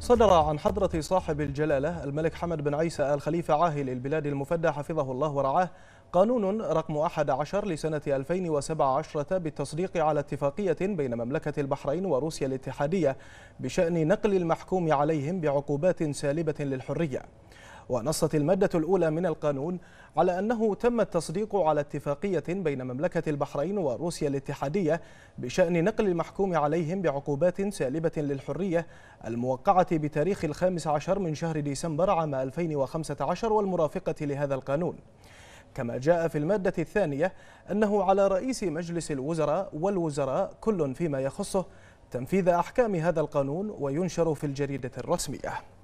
صدر عن حضرة صاحب الجلالة الملك حمد بن عيسى آل خليفة عاهل البلاد المفدى حفظه الله ورعاه قانون رقم 11 لسنة 2017 بالتصديق على اتفاقية بين مملكة البحرين وروسيا الاتحادية بشأن نقل المحكوم عليهم بعقوبات سالبة للحرية ونصت المادة الأولى من القانون على أنه تم التصديق على اتفاقية بين مملكة البحرين وروسيا الاتحادية بشأن نقل المحكوم عليهم بعقوبات سالبة للحرية الموقعة بتاريخ الخامس عشر من شهر ديسمبر عام 2015 والمرافقة لهذا القانون كما جاء في المادة الثانية أنه على رئيس مجلس الوزراء والوزراء كل فيما يخصه تنفيذ أحكام هذا القانون وينشر في الجريدة الرسمية